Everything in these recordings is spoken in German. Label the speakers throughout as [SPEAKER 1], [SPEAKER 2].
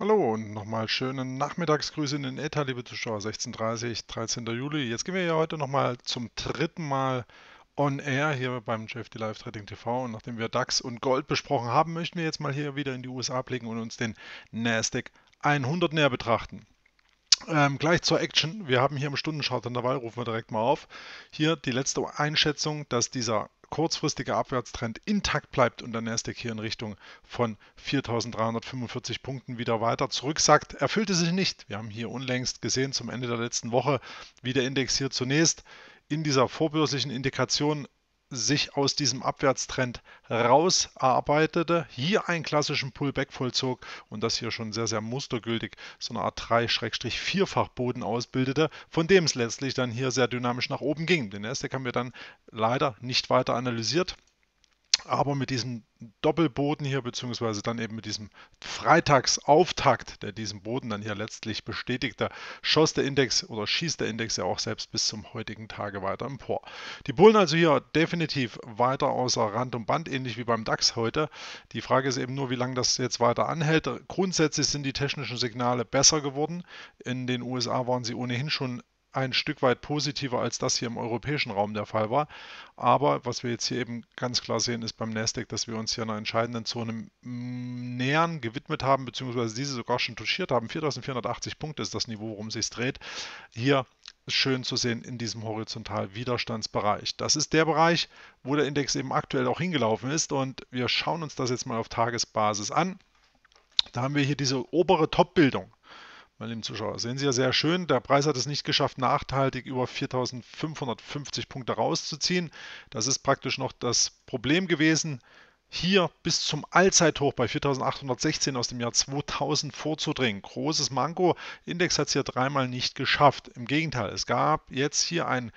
[SPEAKER 1] Hallo und nochmal schönen Nachmittagsgrüße in den ETA, liebe Zuschauer. 16.30 13. Juli. Jetzt gehen wir ja heute nochmal zum dritten Mal on air hier beim JFD Live Trading TV. Und nachdem wir DAX und Gold besprochen haben, möchten wir jetzt mal hier wieder in die USA blicken und uns den NASDAQ 100 näher betrachten. Ähm, gleich zur Action. Wir haben hier im Stundenchart in der Wahl, rufen wir direkt mal auf. Hier die letzte Einschätzung, dass dieser kurzfristige Abwärtstrend intakt bleibt und der Nasdaq hier in Richtung von 4.345 Punkten wieder weiter zurücksackt, erfüllte sich nicht. Wir haben hier unlängst gesehen zum Ende der letzten Woche, wie der Index hier zunächst in dieser vorbörslichen Indikation sich aus diesem Abwärtstrend rausarbeitete, hier einen klassischen Pullback vollzog und das hier schon sehr, sehr mustergültig so eine Art 3-4-fach Boden ausbildete, von dem es letztlich dann hier sehr dynamisch nach oben ging. Den Nasdaq haben wir dann leider nicht weiter analysiert. Aber mit diesem Doppelboden hier, beziehungsweise dann eben mit diesem Freitagsauftakt, der diesen Boden dann hier letztlich bestätigte, schoss der Index oder schießt der Index ja auch selbst bis zum heutigen Tage weiter empor. Die Bullen also hier definitiv weiter außer Rand und Band, ähnlich wie beim DAX heute. Die Frage ist eben nur, wie lange das jetzt weiter anhält. Grundsätzlich sind die technischen Signale besser geworden. In den USA waren sie ohnehin schon ein Stück weit positiver, als das hier im europäischen Raum der Fall war. Aber was wir jetzt hier eben ganz klar sehen, ist beim Nasdaq, dass wir uns hier einer entscheidenden Zone nähern gewidmet haben, beziehungsweise diese sogar schon touchiert haben. 4480 Punkte ist das Niveau, worum es sich dreht. Hier schön zu sehen in diesem Horizontalwiderstandsbereich. Das ist der Bereich, wo der Index eben aktuell auch hingelaufen ist und wir schauen uns das jetzt mal auf Tagesbasis an. Da haben wir hier diese obere Top-Bildung meine lieben Zuschauer. Sehen Sie ja sehr schön, der Preis hat es nicht geschafft, nachhaltig über 4550 Punkte rauszuziehen. Das ist praktisch noch das Problem gewesen, hier bis zum Allzeithoch bei 4816 aus dem Jahr 2000 vorzudringen. Großes Manko, Index hat es hier dreimal nicht geschafft. Im Gegenteil, es gab jetzt hier ein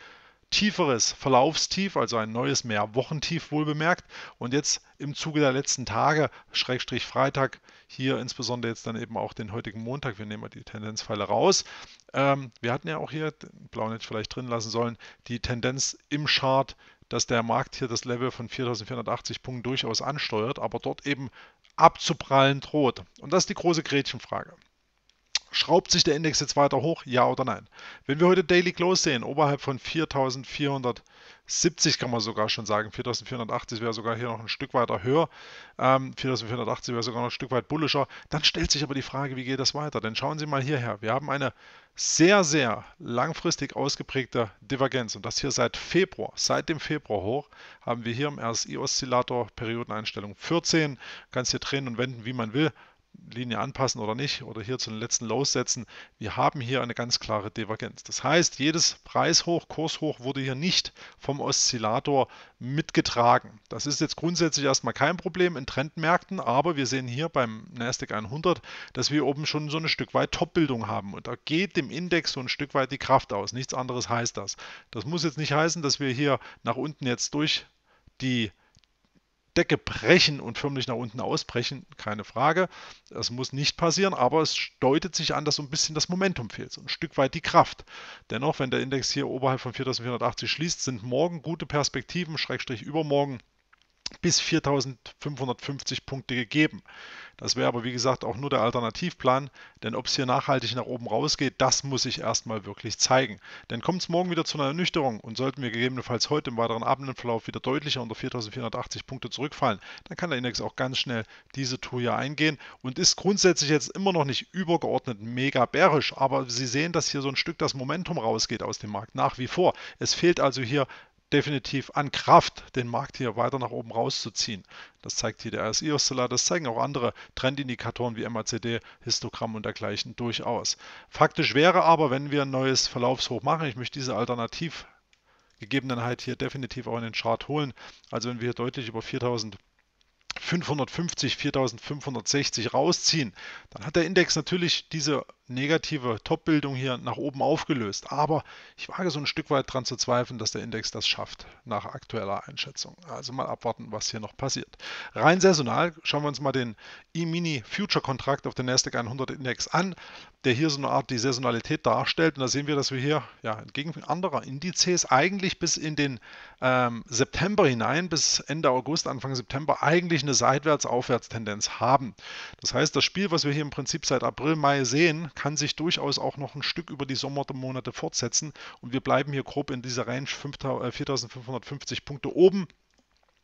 [SPEAKER 1] tieferes Verlaufstief, also ein neues Mehrwochentief wohl bemerkt. Und jetzt im Zuge der letzten Tage, Schrägstrich Freitag, hier insbesondere jetzt dann eben auch den heutigen Montag, wir nehmen mal die Tendenzpfeile raus. Ähm, wir hatten ja auch hier, blau nicht vielleicht drin lassen sollen, die Tendenz im Chart, dass der Markt hier das Level von 4480 Punkten durchaus ansteuert, aber dort eben abzuprallen droht. Und das ist die große Gretchenfrage. Schraubt sich der Index jetzt weiter hoch? Ja oder nein? Wenn wir heute Daily Close sehen, oberhalb von 4470 kann man sogar schon sagen, 4480 wäre sogar hier noch ein Stück weiter höher, ähm, 4480 wäre sogar noch ein Stück weit bullischer, dann stellt sich aber die Frage, wie geht das weiter? Denn schauen Sie mal hierher. Wir haben eine sehr, sehr langfristig ausgeprägte Divergenz und das hier seit Februar, seit dem Februar hoch, haben wir hier im RSI-Oszillator Periodeneinstellung 14, kannst hier drehen und wenden, wie man will. Linie anpassen oder nicht oder hier zu den letzten Lows setzen. Wir haben hier eine ganz klare Divergenz. Das heißt, jedes Preishoch, Kurshoch wurde hier nicht vom Oszillator mitgetragen. Das ist jetzt grundsätzlich erstmal kein Problem in Trendmärkten, aber wir sehen hier beim Nasdaq 100, dass wir oben schon so ein Stück weit Topbildung haben und da geht dem Index so ein Stück weit die Kraft aus. Nichts anderes heißt das. Das muss jetzt nicht heißen, dass wir hier nach unten jetzt durch die Decke brechen und förmlich nach unten ausbrechen, keine Frage. Das muss nicht passieren, aber es deutet sich an, dass so ein bisschen das Momentum fehlt, so ein Stück weit die Kraft. Dennoch, wenn der Index hier oberhalb von 4480 schließt, sind morgen gute Perspektiven, Schrägstrich übermorgen bis 4550 Punkte gegeben. Das wäre aber wie gesagt auch nur der Alternativplan, denn ob es hier nachhaltig nach oben rausgeht, das muss ich erstmal wirklich zeigen. Denn kommt es morgen wieder zu einer Ernüchterung und sollten wir gegebenenfalls heute im weiteren Abendverlauf wieder deutlicher unter 4480 Punkte zurückfallen, dann kann der Index auch ganz schnell diese Tour hier eingehen und ist grundsätzlich jetzt immer noch nicht übergeordnet mega bärisch, aber Sie sehen, dass hier so ein Stück das Momentum rausgeht aus dem Markt nach wie vor. Es fehlt also hier definitiv an Kraft, den Markt hier weiter nach oben rauszuziehen. Das zeigt hier der RSI Oszillar, das zeigen auch andere Trendindikatoren wie MACD, Histogramm und dergleichen durchaus. Faktisch wäre aber, wenn wir ein neues Verlaufshoch machen, ich möchte diese Alternativ Gegebenheit hier definitiv auch in den Chart holen. Also wenn wir hier deutlich über 4550, 4560 rausziehen, dann hat der Index natürlich diese negative Top-Bildung hier nach oben aufgelöst. Aber ich wage so ein Stück weit dran zu zweifeln, dass der Index das schafft, nach aktueller Einschätzung. Also mal abwarten, was hier noch passiert. Rein saisonal schauen wir uns mal den E-Mini Future Kontrakt auf den Nasdaq 100 Index an, der hier so eine Art die Saisonalität darstellt. Und da sehen wir, dass wir hier ja, entgegen anderer Indizes eigentlich bis in den ähm, September hinein, bis Ende August, Anfang September eigentlich eine Seitwärts-Aufwärts-Tendenz haben. Das heißt, das Spiel, was wir hier im Prinzip seit April, Mai sehen, kann sich durchaus auch noch ein Stück über die Sommermonate fortsetzen und wir bleiben hier grob in dieser Range 4550 äh, Punkte oben.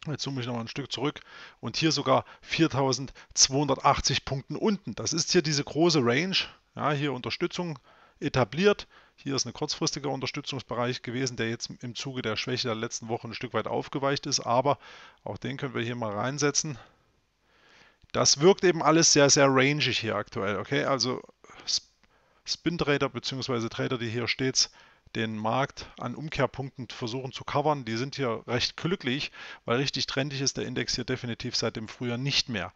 [SPEAKER 1] Jetzt zoome ich nochmal ein Stück zurück und hier sogar 4280 Punkten unten. Das ist hier diese große Range. Ja, hier Unterstützung etabliert. Hier ist ein kurzfristiger Unterstützungsbereich gewesen, der jetzt im Zuge der Schwäche der letzten Woche ein Stück weit aufgeweicht ist, aber auch den können wir hier mal reinsetzen. Das wirkt eben alles sehr, sehr rangig hier aktuell. Okay, also Spin-Trader bzw. Trader, die hier stets den Markt an Umkehrpunkten versuchen zu covern, die sind hier recht glücklich, weil richtig trendig ist der Index hier definitiv seit dem Frühjahr nicht mehr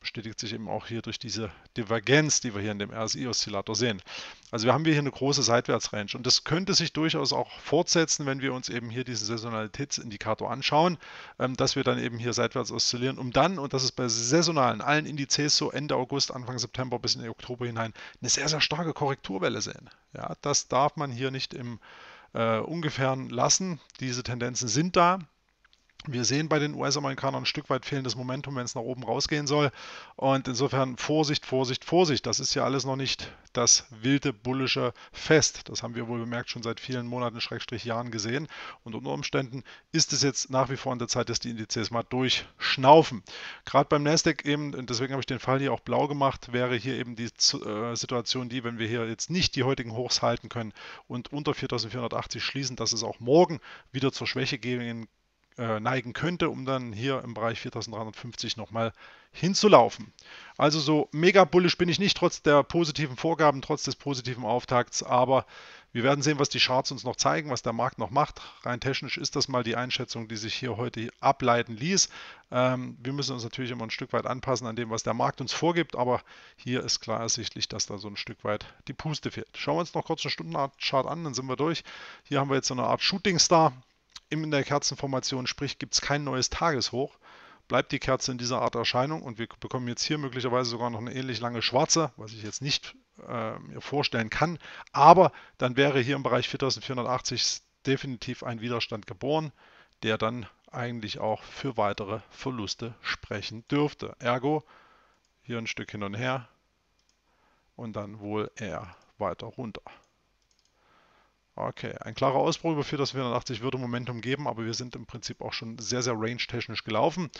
[SPEAKER 1] bestätigt sich eben auch hier durch diese Divergenz, die wir hier in dem RSI-Oszillator sehen. Also wir haben hier eine große Seitwärtsrange und das könnte sich durchaus auch fortsetzen, wenn wir uns eben hier diesen Saisonalitätsindikator anschauen, ähm, dass wir dann eben hier seitwärts oszillieren, um dann, und das ist bei saisonalen allen Indizes so Ende August, Anfang September bis in den Oktober hinein, eine sehr, sehr starke Korrekturwelle sehen. Ja, das darf man hier nicht im äh, Ungefähren lassen. Diese Tendenzen sind da, wir sehen bei den US-Amerikanern ein Stück weit fehlendes Momentum, wenn es nach oben rausgehen soll. Und insofern Vorsicht, Vorsicht, Vorsicht. Das ist ja alles noch nicht das wilde, bullische Fest. Das haben wir wohl bemerkt schon seit vielen Monaten, Schrägstrich Jahren gesehen. Und unter Umständen ist es jetzt nach wie vor an der Zeit, dass die Indizes mal durchschnaufen. Gerade beim Nasdaq eben, deswegen habe ich den Fall hier auch blau gemacht, wäre hier eben die äh, Situation die, wenn wir hier jetzt nicht die heutigen Hochs halten können und unter 4480 schließen, dass es auch morgen wieder zur Schwäche gehen kann äh, neigen könnte, um dann hier im Bereich 4350 nochmal hinzulaufen. Also so mega bullisch bin ich nicht, trotz der positiven Vorgaben, trotz des positiven Auftakts, aber wir werden sehen, was die Charts uns noch zeigen, was der Markt noch macht. Rein technisch ist das mal die Einschätzung, die sich hier heute ableiten ließ. Ähm, wir müssen uns natürlich immer ein Stück weit anpassen an dem, was der Markt uns vorgibt, aber hier ist klar ersichtlich, dass da so ein Stück weit die Puste fehlt. Schauen wir uns noch kurz einen chart an, dann sind wir durch. Hier haben wir jetzt so eine Art Shooting Star in der Kerzenformation, sprich gibt es kein neues Tageshoch, bleibt die Kerze in dieser Art Erscheinung und wir bekommen jetzt hier möglicherweise sogar noch eine ähnlich lange schwarze, was ich jetzt nicht äh, mir vorstellen kann, aber dann wäre hier im Bereich 4480 definitiv ein Widerstand geboren, der dann eigentlich auch für weitere Verluste sprechen dürfte. Ergo, hier ein Stück hin und her und dann wohl eher weiter runter. Okay, ein klarer Ausbruch über 480 würde Momentum geben, aber wir sind im Prinzip auch schon sehr, sehr range-technisch gelaufen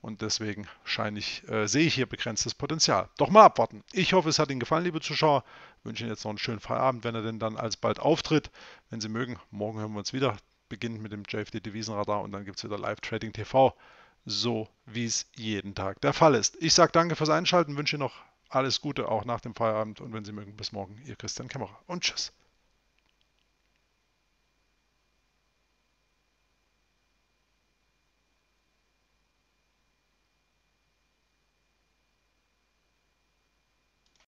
[SPEAKER 1] und deswegen ich, äh, sehe ich hier begrenztes Potenzial. Doch mal abwarten. Ich hoffe, es hat Ihnen gefallen, liebe Zuschauer. Ich wünsche Ihnen jetzt noch einen schönen Feierabend, wenn er denn dann alsbald auftritt. Wenn Sie mögen, morgen hören wir uns wieder, Beginnt mit dem JFD Devisenradar und dann gibt es wieder Live Trading TV, so wie es jeden Tag der Fall ist. Ich sage danke fürs Einschalten, wünsche Ihnen noch alles Gute auch nach dem Feierabend und wenn Sie mögen, bis morgen, Ihr Christian Kämmerer und tschüss.